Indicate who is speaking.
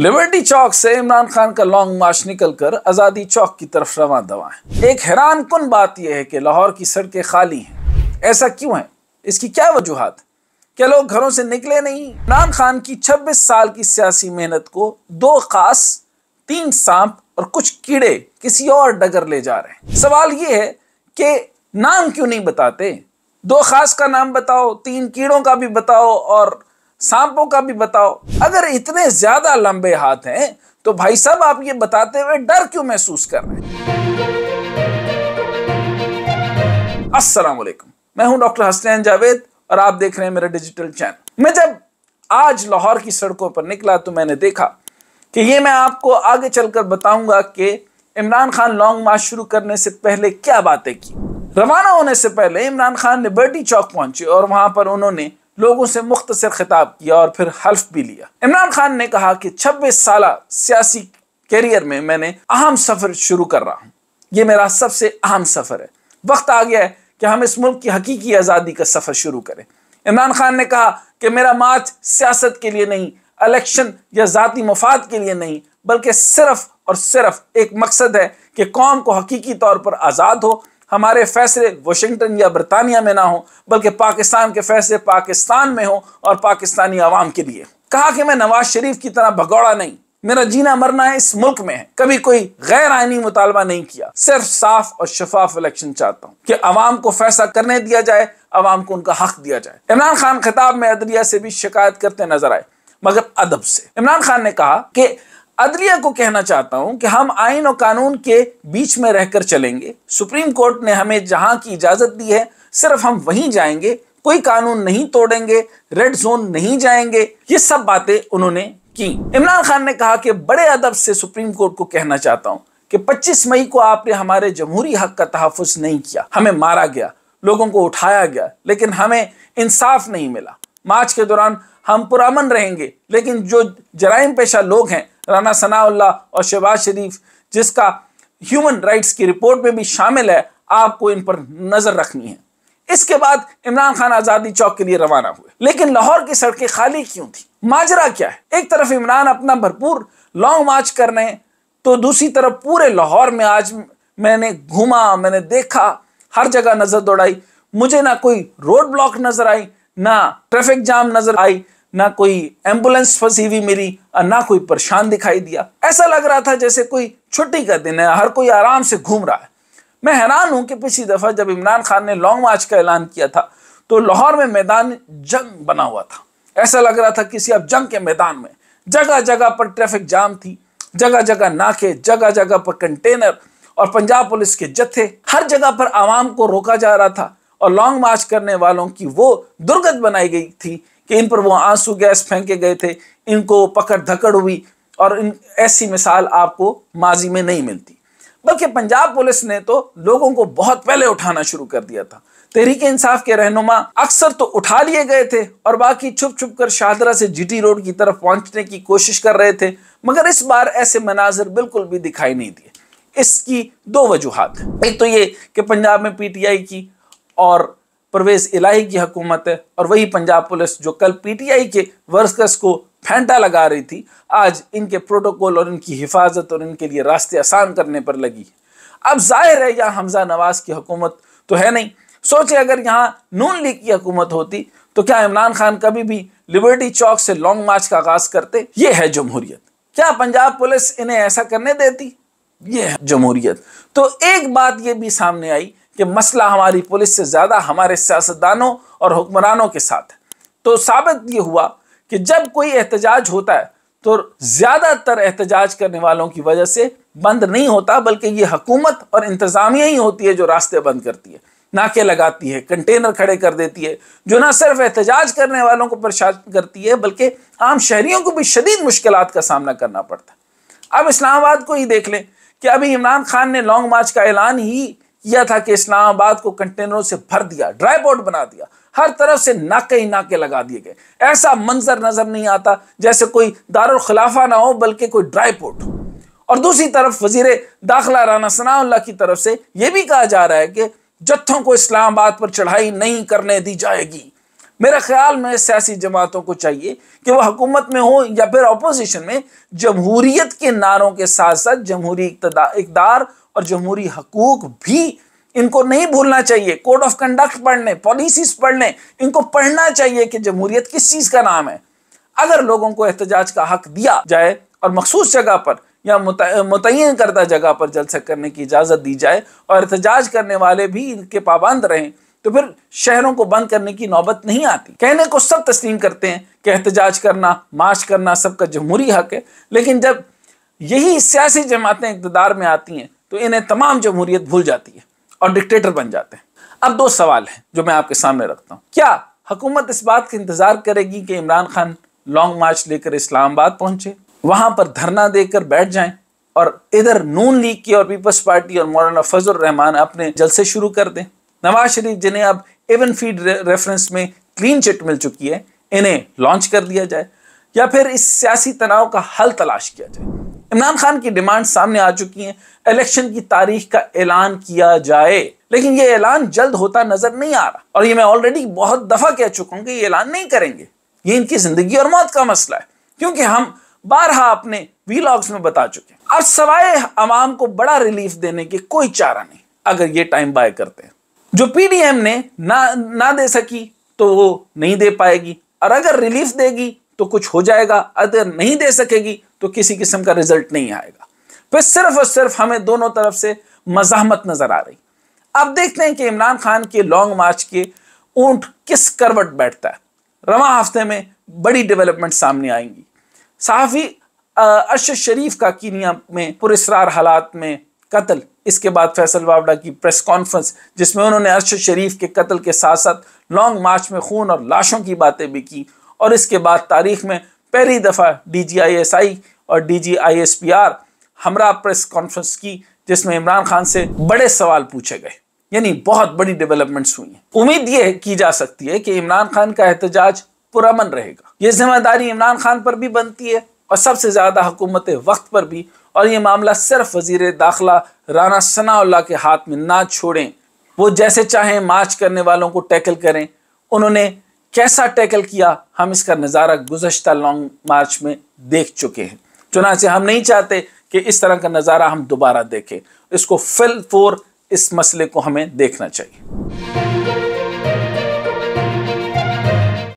Speaker 1: liberty चौक से इमरान खान का long मार्च निकलकर आज़ादी चौक की तरफ रवा दवा है एक हैरान कन बात यह है कि लाहौर की सड़कें खाली हैं ऐसा क्यों है इसकी क्या वजूहत क्या लोग घरों से निकले नहीं इमरान खान की 26 साल की सियासी मेहनत को दो खास तीन सांप और कुछ कीड़े किसी और डगर ले जा रहे हैं सवाल ये है कि नाम क्यों नहीं बताते दो खास का नाम बताओ तीन कीड़ों का भी बताओ और सांपों का भी बताओ अगर इतने ज्यादा लंबे हाथ हैं तो भाई साहब आप ये बताते हुए डर क्यों महसूस कर रहे हैं असलामेकुम मैं हूं डॉक्टर हसनैन जावेद और आप देख रहे हैं मेरा डिजिटल चैनल मैं जब आज लाहौर की सड़कों पर निकला तो मैंने देखा कि ये मैं आपको आगे चलकर बताऊंगा कि इमरान खान लॉन्ग मार्च शुरू करने से पहले क्या बातें की रवाना होने से पहले इमरान खान लिबर्टी चौक पहुंचे और वहां पर उन्होंने लोगों से मुख्तर खिताब किया और फिर हल्फ भी लिया इमरान खान ने कहा कि छब्बीस साल सियासी करियर में मैंने अहम सफ़र शुरू कर रहा हूँ ये मेरा सबसे अहम सफ़र है वक्त आ गया है कि हम इस मुल्क की हकीकी आज़ादी का सफ़र शुरू करें इमरान खान ने कहा कि मेरा मार्च सियासत के लिए नहीं इलेक्शन या ज़ाती मफाद के लिए नहीं बल्कि सिर्फ और सिर्फ एक मकसद है कि कौम को हकीकी तौर पर आज़ाद हो हमारे फैसले वाशिंगटन या बरतानिया में ना हो बल्कि पाकिस्तान के फैसले पाकिस्तान में हो और पाकिस्तानी आवाम के लिए कहा कि मैं नवाज शरीफ की तरह भगौड़ा नहीं मेरा जीना मरना है इस मुल्क में है कभी कोई गैर आइनी मुतालबा नहीं किया सिर्फ साफ और शफाफ इलेक्शन चाहता हूँ कि अवाम को फैसला करने दिया जाए अवाम को उनका हक दिया जाए इमरान खान खिताब में अदलिया से भी शिकायत करते नजर आए मगर अदब से इमरान खान ने कहा कि अदलिया को कहना चाहता हूं कि हम आइन और कानून के बीच में रहकर चलेंगे सुप्रीम कोर्ट ने हमें जहां की इजाजत दी है सिर्फ हम वहीं जाएंगे कोई कानून नहीं तोड़ेंगे रेड जोन नहीं जाएंगे ये सब बातें उन्होंने की इमरान खान ने कहा कि बड़े अदब से सुप्रीम कोर्ट को कहना चाहता हूं कि 25 मई को आपने हमारे जमहूरी हक का तहफ़ नहीं किया हमें मारा गया लोगों को उठाया गया लेकिन हमें इंसाफ नहीं मिला मार्च के दौरान हम पुरामन रहेंगे लेकिन जो जराइम पेशा लोग हैं राना सनाउल्ला और शहबाज शरीफ जिसका ह्यूमन राइट्स की रिपोर्ट में भी शामिल है आपको इन पर नज़र रखनी है इसके बाद इमरान खान आज़ादी चौक के लिए रवाना हुए लेकिन लाहौर की सड़कें खाली क्यों थी माजरा क्या है एक तरफ इमरान अपना भरपूर लॉन्ग मार्च कर रहे हैं तो दूसरी तरफ पूरे लाहौर में आज मैंने घूमा मैंने देखा हर जगह नज़र दौड़ाई मुझे ना कोई रोड ब्लॉक नज़र आई ना ट्रैफिक जाम नज़र आई ना कोई एम्बुलेंस फंसी हुई मेरी ना कोई परेशान दिखाई दिया ऐसा लग रहा था जैसे कोई छुट्टी का दिन है हर कोई आराम से घूम रहा है मैं हैरान हूं कि पिछली दफा जब इमरान खान ने लॉन्ग मार्च का ऐलान किया था तो लाहौर में मैदान जंग बना हुआ था ऐसा लग रहा था किसी अब जंग के मैदान में जगह जगह पर ट्रैफिक जाम थी जगह जगह नाके जगह जगह पर कंटेनर और पंजाब पुलिस के जत्थे हर जगह पर आवाम को रोका जा रहा था और लॉन्ग मार्च करने वालों की वो दुर्गत बनाई गई थी कि इन पर वो आंसू गैस फेंके गए थे इनको पकड़ धकड़ हुई और इन ऐसी मिसाल आपको माजी में नहीं मिलती बल्कि पंजाब पुलिस ने तो लोगों को बहुत पहले उठाना शुरू कर दिया था तहरीक इंसाफ के रहनुमा अक्सर तो उठा लिए गए थे और बाकी छुप छुप कर शाहदरा से जीटी रोड की तरफ पहुंचने की कोशिश कर रहे थे मगर इस बार ऐसे मनाजिर बिल्कुल भी दिखाई नहीं दिए इसकी दो वजूहत है एक तो ये कि पंजाब में पीटीआई की और परवेज इलाही की हकूमत है और वही पंजाब पुलिस जो कल पीटीआई के वर्कर्स को फेंटा लगा रही थी आज इनके प्रोटोकॉल और इनकी हिफाजत और इनके लिए रास्ते आसान करने पर लगी अब जाहिर है यहाँ हमजा नवाज की हुकूमत तो है नहीं सोचे अगर यहाँ नून लीग की हुकूमत होती तो क्या इमरान खान कभी भी लिबर्टी चौक से लॉन्ग मार्च का आगाज करते ये है जमहूरियत क्या पंजाब पुलिस इन्हें ऐसा करने देती ये है जमहूरियत तो एक बात ये भी सामने आई कि मसला हमारी पुलिस से ज़्यादा हमारे सियासतदानों और हुक्मरानों के साथ है तो साबित ये हुआ कि जब कोई एहतजाज होता है तो ज़्यादातर एहतजाज करने वालों की वजह से बंद नहीं होता बल्कि ये हकूमत और इंतज़ामिया ही होती है जो रास्ते बंद करती है नाके लगाती है कंटेनर खड़े कर देती है जो ना सिर्फ एहतजाज करने वालों को परेशान करती है बल्कि आम शहरीों को भी शदीद मुश्किल का सामना करना पड़ता है अब इस्लामाबाद को ही देख लें कि अभी इमरान खान ने लॉन्ग मार्च का ऐलान ही यह था कि इस्लामाबाद को कंटेनरों से भर दिया ड्राई बोर्ड बना दिया हर तरफ से नाके ही नाके लगा दिए गए ऐसा मंजर नजर नहीं आता जैसे कोई दारुल खिलाफा ना हो बल्कि कोई ड्राई पोर्ट हो और दूसरी तरफ वजीर दाखिला राना सनाउल्ला की तरफ से यह भी कहा जा रहा है कि जत्थों को इस्लामाबाद पर चढ़ाई नहीं करने दी जाएगी मेरा ख्याल में सियासी जमातों को चाहिए कि वह हुकूमत में हो या फिर अपोजिशन में जमहूरीत के नारों के साथ साथ जमहूरी इकदार और जमहूरी हकूक भी इनको नहीं भूलना चाहिए कोड ऑफ कंडक्ट पढ़ने पॉलिसीज पढ़ने इनको पढ़ना चाहिए कि जमहूरियत किस चीज़ का नाम है अगर लोगों को एहतजाज का हक दिया जाए और मखसूस जगह पर या मुतयन करदा जगह पर जलसा करने की इजाज़त दी जाए और एहतजाज करने वाले भी इनके पाबंद रहें तो फिर शहरों को बंद करने की नौबत नहीं आती कहने को सब तस्लीम करते हैं कि एहतजाज करना मार्च करना सबका जमहूरी हक है लेकिन जब यही सियासी जमातें इकतदार में आती हैं तो इन्हें तमाम जमहूरियत भूल जाती है और डिक्टेटर बन जाते हैं अब दो सवाल हैं जो मैं आपके सामने रखता हूँ क्या हुकूमत इस बात का इंतज़ार करेगी कि इमरान खान लॉन्ग मार्च लेकर इस्लामाबाद पहुंचे वहां पर धरना देकर बैठ जाएं और इधर नून लीग की और पीपल्स पार्टी और मौलाना फजल रहमान अपने जलसे शुरू कर दें नवाज शरीफ जिन्हें अब एवन फीड रेफरेंस में क्लीन चिट मिल चुकी है इन्हें लॉन्च कर दिया जाए या फिर इस सियासी तनाव का हल तलाश किया जाए इमरान खान की डिमांड सामने आ चुकी हैं इलेक्शन की तारीख का ऐलान किया जाए लेकिन ये ऐलान जल्द होता नजर नहीं आ रहा और ये मैं ऑलरेडी बहुत दफा कह चुका हूं कि ये ऐलान नहीं करेंगे ये इनकी जिंदगी और मौत का मसला है क्योंकि हम बारहा अपने वीलॉग्स में बता चुके हैं अब सवाए आवाम को बड़ा रिलीफ देने के कोई चारा नहीं अगर ये टाइम बाय करते हैं जो पीडीएम ने ना ना दे सकी तो वो नहीं दे पाएगी और अगर रिलीफ देगी तो कुछ हो जाएगा अगर नहीं दे सकेगी तो किसी किस्म का रिजल्ट नहीं आएगा फिर सिर्फ और सिर्फ हमें दोनों तरफ से मजामत नजर आ रही अब देखते हैं कि इमरान खान के लॉन्ग मार्च के ऊंट किस करवट बैठता है रवा हफ्ते में बड़ी डेवलपमेंट सामने आएंगी साफी अरशद शरीफ का कीनिया में पुरस्ार हालात में कत्ल इसके बाद फैसल वावड़ा की प्रेस कॉन्फ्रेंस जिसमें उन्होंने अरशद शरीफ के कत्ल के साथ साथ लॉन्ग मार्च में खून और लाशों की बातें भी की और इसके बाद तारीख में पहली दफ़ा D G I S I और D G I S P R हमरा प्रेस कॉन्फ्रेंस की जिसमें इमरान खान से बड़े सवाल पूछे गए यानी बहुत बड़ी डेवलपमेंट्स हुई हैं उम्मीद ये की जा सकती है कि इमरान खान का एहतजाज पुरमन रहेगा ये जिम्मेदारी इमरान खान पर भी बनती है और सबसे ज़्यादा हुकूमत वक्त पर भी और ये मामला सिर्फ वजीर दाखिला राना सनाउल्ला के हाथ में ना छोड़ें वो जैसे चाहें मार्च करने वालों को टैकल करें उन्होंने कैसा टैकल किया हम इसका नज़ारा गुजशत लॉन्ग मार्च में देख चुके हैं चुनाचे हम नहीं चाहते कि इस तरह का नज़ारा हम दोबारा देखें इसको फिल फोर इस मसले को हमें देखना चाहिए